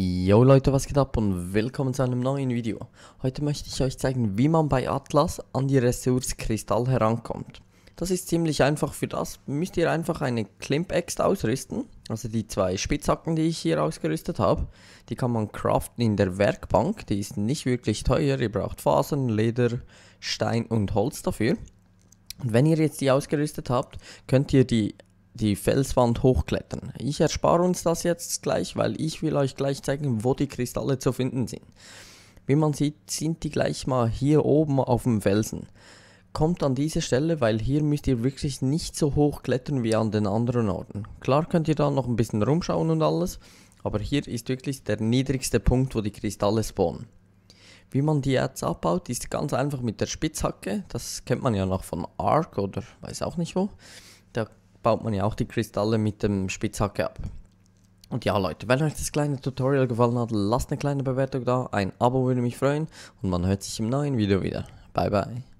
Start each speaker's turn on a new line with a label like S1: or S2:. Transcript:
S1: Yo Leute, was geht ab und willkommen zu einem neuen Video. Heute möchte ich euch zeigen, wie man bei Atlas an die Ressource Kristall herankommt. Das ist ziemlich einfach für das, müsst ihr einfach eine Klimp-Axt ausrüsten, also die zwei Spitzhacken, die ich hier ausgerüstet habe. Die kann man craften in der Werkbank, die ist nicht wirklich teuer, ihr braucht Fasern, Leder, Stein und Holz dafür. Und wenn ihr jetzt die ausgerüstet habt, könnt ihr die die Felswand hochklettern. Ich erspare uns das jetzt gleich, weil ich will euch gleich zeigen, wo die Kristalle zu finden sind. Wie man sieht, sind die gleich mal hier oben auf dem Felsen. Kommt an diese Stelle, weil hier müsst ihr wirklich nicht so hoch klettern wie an den anderen Orten. Klar könnt ihr da noch ein bisschen rumschauen und alles, aber hier ist wirklich der niedrigste Punkt, wo die Kristalle spawnen. Wie man die jetzt abbaut, ist ganz einfach mit der Spitzhacke. Das kennt man ja noch von Ark oder weiß auch nicht wo. Da baut man ja auch die Kristalle mit dem Spitzhacke ab. Und ja Leute, wenn euch das kleine Tutorial gefallen hat, lasst eine kleine Bewertung da, ein Abo würde mich freuen und man hört sich im neuen Video wieder. Bye bye.